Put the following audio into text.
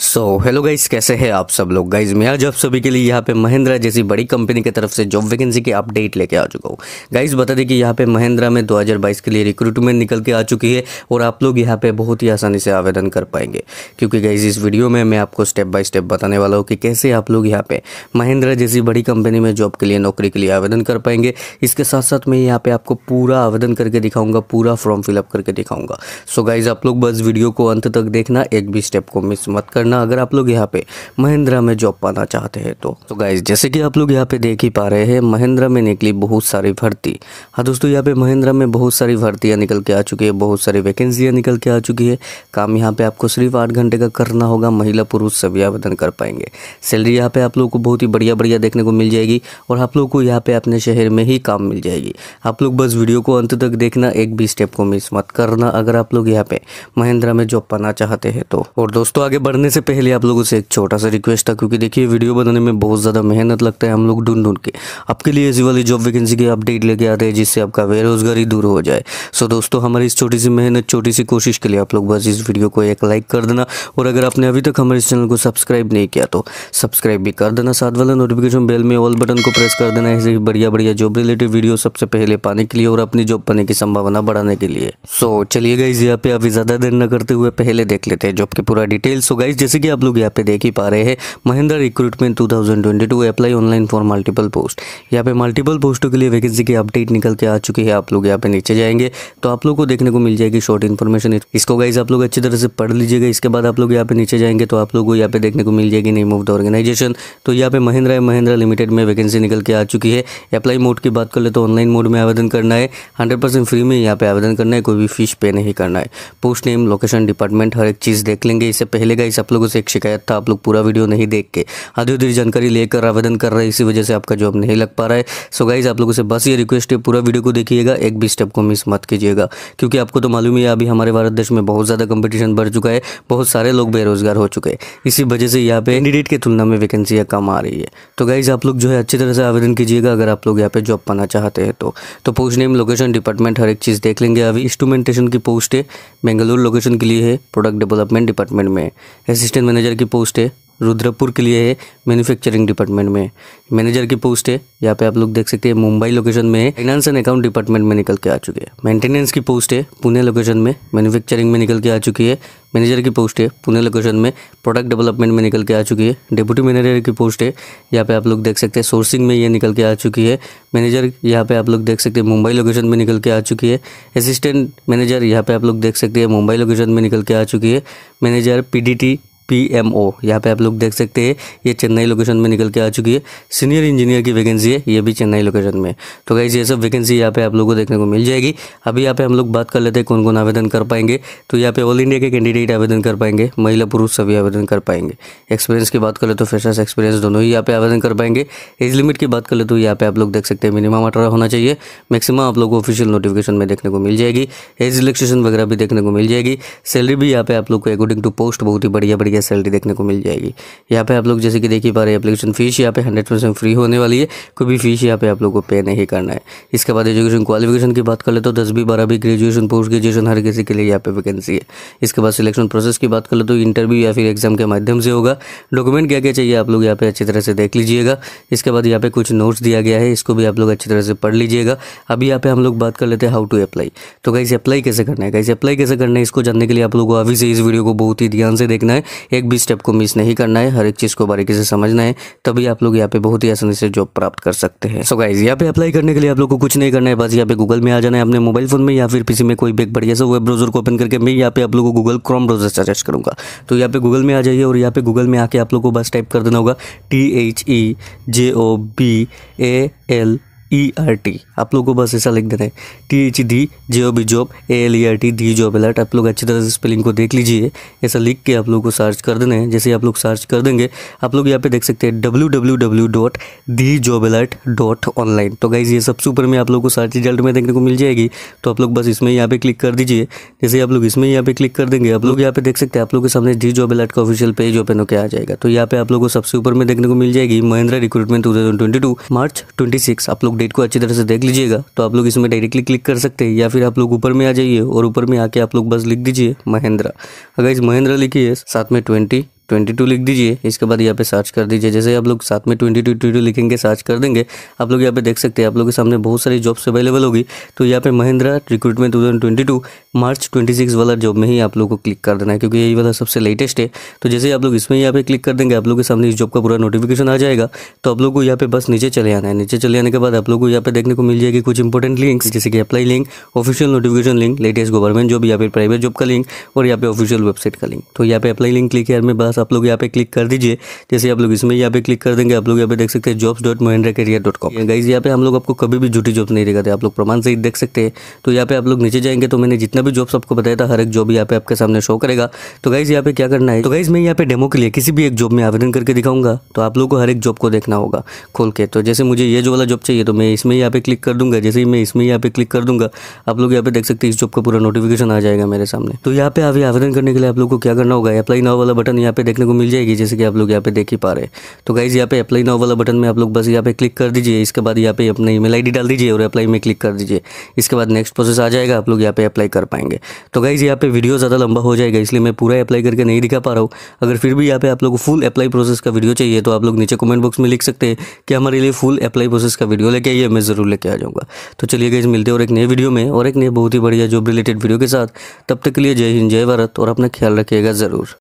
so hello guys कैसे हैं आप सब लोग गाइज मैं आज आप सभी के लिए यहाँ पे महिंद्रा जैसी बड़ी कंपनी की तरफ से जॉब वैकेंसी की अपडेट लेके आ चुका हूँ गाइज बता दें कि यहाँ पे महिंद्रा में 2022 के लिए रिक्रूटमेंट निकल के आ चुकी है और आप लोग यहाँ पे बहुत ही आसानी से आवेदन कर पाएंगे क्योंकि गाइज इस वीडियो में मैं आपको स्टेप बाय स्टेप बताने वाला हूँ कि कैसे आप लोग यहाँ पे महिंद्रा जैसी बड़ी कंपनी में जॉब के लिए नौकरी के लिए आवेदन कर पाएंगे इसके साथ साथ मैं यहाँ पे आपको पूरा आवेदन करके दिखाऊंगा पूरा फॉर्म फिलअप करके दिखाऊंगा सो गाइज आप लोग बस वीडियो को अंत तक देखना एक भी स्टेप को मिस मत करना करना अगर आप लोग यहाँ पे महिंद्रा में जॉब पाना चाहते हैं तो तो गाइज जैसे कि आप लोग यहाँ पे देख ही पा रहे हैं महिंद्रा में निकली बहुत सारी भर्ती हाँ दोस्तों यहाँ पे महिंद्रा में बहुत सारी भर्तियाँ निकल के आ चुकी है बहुत सारी वैकेंसियाँ निकल के आ चुकी है काम यहाँ पे आपको सिर्फ आठ घंटे का करना होगा महिला पुरुष सभी आवेदन कर पाएंगे सैलरी यहाँ पे आप लोग को बहुत ही बढ़िया बढ़िया देखने को मिल जाएगी और आप लोग को यहाँ पे अपने शहर में ही काम मिल जाएगी आप लोग बस वीडियो को अंत तक देखना एक भी स्टेप को मिस मत करना अगर आप लोग यहाँ पे महिंद्रा में जॉब पाना चाहते हैं तो और दोस्तों आगे बढ़ने से से पहले आप लोगों से एक छोटा सा रिक्वेस्ट था क्योंकि देखिए वीडियो बनाने में बहुत ज़्यादा मेहनत लगता है हम लोग ढूंढ ढूंढ के आपके लिए ऐसी वाली जॉब वैकेंसी की अपडेट लेके आते हैं जिससे आपका बेरोजगारी दूर हो जाए सो दोस्तों हमारी इस छोटी सी मेहनत छोटी सी कोशिश के लिए आप लोग बस इस वीडियो को एक लाइक कर देना और अगर आपने अभी तक हमारे इस चैनल को सब्सक्राइब नहीं किया तो सब्सक्राइब भी कर देना साथ वाला नोटिफिकेशन बेल में ऑल बटन को प्रेस कर देना ऐसे ही बढ़िया बढ़िया जॉब रिलेटेड वीडियो सबसे पहले पाने के लिए और अपनी जॉब पाने की संभावना बढ़ाने के लिए सो चलिए गाइज यहाँ पे अभी ज़्यादा देर न करते हुए पहले देख लेते हैं जॉब की पूरा डिटेल्स हो गाइज जैसे कि आप लोग यहाँ पे देख ही पा रहे हैं Mahindra recruitment 2022 apply online for multiple post यहाँ पे मल्टीपल पोस्टों के लिए वैकेंसी की अपडेट निकल के आ चुकी है आप लोग यहाँ पे नीचे जाएंगे तो आप लोग को देखने को मिल जाएगी शॉर्ट इन्फॉर्मेशन इसको गाइज आप लोग अच्छी तरह से पढ़ लीजिएगा इसके बाद आप लोग यहाँ पे नीचे जाएंगे तो आप लोग को यहाँ पे देखने को मिल जाएगी नेम ऑफ द ऑर्गेनाइजेशन तो यहाँ पे महिंद्रा महिंद्रा लिमिटेड में वैकेंसी निकल के आ चुकी है अप्लाई मोड की बात कर ले तो ऑनलाइन मोड में आवेदन करना है हंड्रेड फ्री में यहाँ पे आवेदन करना है कोई भी फीस पे नहीं करना है पोस्ट नेम लोकेशन डिपार्टमेंट हर एक चीज़ देख लेंगे इससे पहले गाइस आप लोगों से एक शिकायत था आप लोग पूरा वीडियो नहीं देख के आधी उधी जानकारी लेकर आवेदन कर रहे इसी वजह से आपका जॉब नहीं लग पा रहा है सो गाइज आप लोगों से बस ये रिक्वेस्ट है पूरा वीडियो को देखिएगा एक भी स्टेप को मिस मत कीजिएगा क्योंकि आपको तो मालूम ही है अभी हमारे भारत देश में बहुत ज़्यादा कंपटीशन बढ़ चुका है बहुत सारे लोग बेरोजगार हो चुके हैं इसी वजह से यहाँ पे कैंडिडेट की तुलना में वैकेंसियाँ कम आ रही है तो गाइज आप लोग जो है अच्छी तरह से आवेदन कीजिएगा अगर आप लोग यहाँ पे जॉब पाना चाहते हैं तो तो पोस्ट नेम लोकेशन डिपार्टमेंट हर एक चीज़ देख लेंगे अभी इंस्ट्रूमेंटेशन की पोस्ट है बेंगलुरु लोकेशन के लिए है प्रोडक्ट डेवलपमेंट डिपार्टमेंट में एस असिस्टेंट मैनेजर की पोस्ट है रुद्रपुर के लिए है मैन्युफैक्चरिंग डिपार्टमेंट में मैनेजर की पोस्ट है यहाँ पे आप लोग देख सकते हैं मुंबई लोकेशन में है फाइनेंस एंड अकाउंट डिपार्टमेंट में निकल के आ चुके हैं मेंटेनेंस की पोस्ट है पुणे लोकेशन में मैन्युफैक्चरिंग में निकल के आ चुकी है मैनेजर की पोस्ट है पुणे लोकेशन में प्रोडक्ट डेवलपमेंट में निकल के आ चुकी है डिप्यूटी मैनेजर की पोस्ट है यहाँ पे आप लोग देख सकते हैं सोर्सिंग में ये निकल के आ चुकी है मैनेजर यहाँ पे आप लोग देख सकते हैं मुंबई लोकेशन में निकल के आ चुकी है असिस्टेंट मैनेजर यहाँ पे आप लोग देख सकते हैं मुंबई लोकेशन में निकल के आ चुकी है manager P P M O यहाँ पर आप लोग देख सकते हैं ये चेन्नई लोकेशन में निकल के आ चुकी है सीनियर इंजीनियर की वैकेंसी है ये भी चेन्नई लोकेशन में तो गाइज ये सब वैकेंसी यहाँ पे आप लोग को देखने को मिल जाएगी अभी यहाँ पे हम लोग बात कर लेते हैं कौन कौन आवेदन कर पाएंगे तो यहाँ पे ऑल इंडिया के कैंडिडेट आवेदन कर पाएंगे महिला पुरुष सभी आवेदन कर पाएंगे एक्सपीरियंस की बात कर ले तो फ्रेशर्स एक्सपीरियंस दोनों ही यहाँ पे आवेदन कर पाएंगे एज लिमिट की बात कर ले तो यहाँ पे आप लोग देख सकते हैं मिनिमम अठारह होना चाहिए मैक्सिमम आप लोग को ऑफिशियल नोटिफिकेशन में देखने को मिल जाएगी एज रिलेक्सेशन वगैरह भी देखने को मिल जाएगी सैलरी भी यहाँ पे आप लोग को अकॉर्डिंग टू पोस्ट बहुत ही बढ़िया बढ़िया बढ़िया सैलरी देखने को मिल जाएगी यहाँ पे आप लोग जैसे कि देख ही पा रहे हैं एप्लीकेशन फीस यहाँ पे हंड्रेड परसेंट फ्री होने वाली है कोई भी फीस यहाँ पे आप लोग को पे नहीं करना है इसके बाद एजुकेशन क्वालिफिकेशन की बात कर ले तो दस बारह भी ग्रेजुएशन पोस्ट ग्रेजुएशन हर किसी के लिए यहाँ पे वैकेंसी है इसके बाद सिलेक्शन प्रोसेस की बात कर ले तो इंटरव्यू या फिर एग्जाम के माध्यम से होगा डॉक्यूमेंट क्या क्या चाहिए आप लोग यहाँ पे अच्छी तरह से देख लीजिएगा इसके बाद यहाँ पे कुछ नोट्स दिया गया है इसको भी आप लोग अच्छी तरह से पढ़ लीजिएगा अभी यहाँ पे हम लोग बात कर लेते हैं हाउ टू अप्लाई तो कैसे अप्लाई कैसे करना है कैसे अप्लाई कैसे करना है इसको जानने के लिए आप लोगों को अभी से इस वीडियो को बहुत ही ध्यान से देखना है एक भी स्टेप को मिस नहीं करना है हर एक चीज़ को बारीकी से समझना है तभी आप लोग यहाँ पे बहुत ही आसानी से जॉब प्राप्त कर सकते हैं सो गाइज यहाँ पे अप्लाई करने के लिए आप लोग को कुछ नहीं करना है बस यहाँ पे गूगल में आ जाना है अपने मोबाइल फोन में या फिर किसी में कोई भी बढ़िया सा वेब ब्राउजर को ओपन करके मैं यहाँ पे आप लोग को गूगल क्रोम ब्राउजर सजेस्ट करूँगा तो यहाँ पे गूगल में आ जाइए और यहाँ पे गूगल में आके आप लोग को बस टाइप कर देना होगा T H E J O B A L E R T आप लोगों को बस ऐसा लिख देना है T H D J O B job A L E R T D job alert आप लोग अच्छी तरह से स्पेलिंग को देख लीजिए ऐसा लिख के आप लोग को सर्च कर देना है जैसे आप लोग सर्च कर देंगे आप लोग यहाँ पे देख सकते हैं W W W dot the job alert dot online तो गाइज ये सबसे ऊपर में आप लोग को सर्च रिजल्ट में देखने को मिल जाएगी तो आप लोग बस इसमें यहाँ पे क्लिक कर दीजिए जैसे आप लोग इसमें यहाँ पे क्लिक कर देंगे आप लोग यहाँ पे देख सकते हैं आप लोग के सामने डी जॉब अलर्ट का ऑफिशियल पेज ओपन होकर आ जाएगा तो यहाँ पे आप लोग को सबसे ऊपर में देखने को मिल जाएगी Mahindra recruitment two March twenty आप लोग अपडेट को अच्छी तरह से देख लीजिएगा तो आप लोग इसमें डायरेक्टली क्लिक कर सकते हैं या फिर आप लोग ऊपर में आ जाइए और ऊपर में आके आप लोग बस लिख दीजिए महिंद्रा अगर इस महिंद्रा लिखिए साथ में ट्वेंटी ट्वेंटी टू लिख दीजिए इसके बाद यहाँ पे सर्च कर दीजिए जैसे आप लोग साथ में ट्वेंटी टू ट्वेंटी लिखेंगे सर्च कर देंगे आप लोग यहाँ पे देख सकते हैं आप लोगों के सामने बहुत सारी जॉब्स अवेलेबल होगी तो यहाँ पे Mahindra recruitment two thousand twenty two March twenty six वाला जॉब में ही आप लोग को क्लिक कर देना है क्योंकि यही वाला सबसे लेटेस्ट है तो जैसे आप लोग इसमें यहाँ पे क्लिक कर देंगे आप लोग के सामने इस जॉब का पूरा नोटिफिकेशन आ जाएगा तो आप लोग को यहाँ पे बस नीचे चले आना है नीचे चले आने के बाद आप लोग को यहाँ पे देखने को मिल जाएगी कुछ इंपॉर्टेंट लिंक्स जैसे कि apply link official notification link latest government job या फिर प्राइवेट जॉब का लिंक और यहाँ पे ऑफिशियल वेबसाइट का लिंक तो यहाँ पे अप्लाई लिंक क्लिक है में बस बस आप लोग यहाँ पे क्लिक कर दीजिए जैसे आप लोग इसमें यहाँ पे क्लिक कर देंगे आप लोग यहाँ पे देख सकते हैं jobs dot Mahindra career dot com guys यहाँ पे हम लोग आपको कभी भी झूठी जॉब नहीं दिखाते आप लोग प्रमाण से ही देख सकते हैं तो यहाँ पे आप लोग नीचे जाएंगे तो मैंने जितना भी जॉब्स आपको बताया था हर एक जॉब यहाँ पे आपके सामने शो करेगा तो गाइज यहाँ पे क्या करना है तो गाइज मैं यहाँ पे डेमो के लिए किसी भी एक जॉब में आवेदन करके दिखाऊंगा तो आप लोग को हर एक जॉब को देखना होगा खोल के तो जैसे मुझे ये जो वाला जॉब चाहिए तो मैं इसमें यहाँ पे क्लिक कर दूंगा जैसे ही मैं इसमें यहाँ पे क्लिक कर दूंगा आप लोग यहाँ पे देख सकते हैं इस जॉब का पूरा नोटिफिकेशन आ जाएगा मेरे सामने तो यहाँ पे अभी आवेदन करने के लिए आप लोग को क्या करना होगा अप्लाई नाव वाला बटन यहाँ पे देखने को मिल जाएगी जैसे कि आप लोग यहाँ पे देख ही पा रहे हैं तो गाइज़ यहाँ पे अप्लाई नाउ वाला बटन में आप लोग बस यहाँ पे क्लिक कर दीजिए इसके बाद यहाँ पे अपना ईमेल आईडी डाल दीजिए और अप्लाई में क्लिक कर दीजिए इसके बाद नेक्स्ट प्रोसेस आ जाएगा आप लोग यहाँ पे अप्लाई कर पाएंगे तो गाइज़ यहाँ पे वीडियो ज़्यादा लंबा हो जाएगा इसलिए मैं पूरा अप्लाई करके नहीं दिखा पा रहा हूँ अगर फिर भी यहाँ पे आप लोग फुल अप्लाई प्रोसेस का वीडियो चाहिए तो आप लोग नीचे कमेंट बॉक्स में लिख सकते हैं कि हमारे लिए फुल अप्लाई प्रोसेस का वीडियो लेके आइए मैं ज़रूर लेके आ जाऊँगा तो चलिए गाइज मिलते हैं और एक नए वीडियो में और एक नए बहुत ही बढ़िया जॉब रिलेटेड वीडियो के साथ तब तक के लिए जय हिंद जय भारत और अपना ख्याल रखिएगा ज़रूर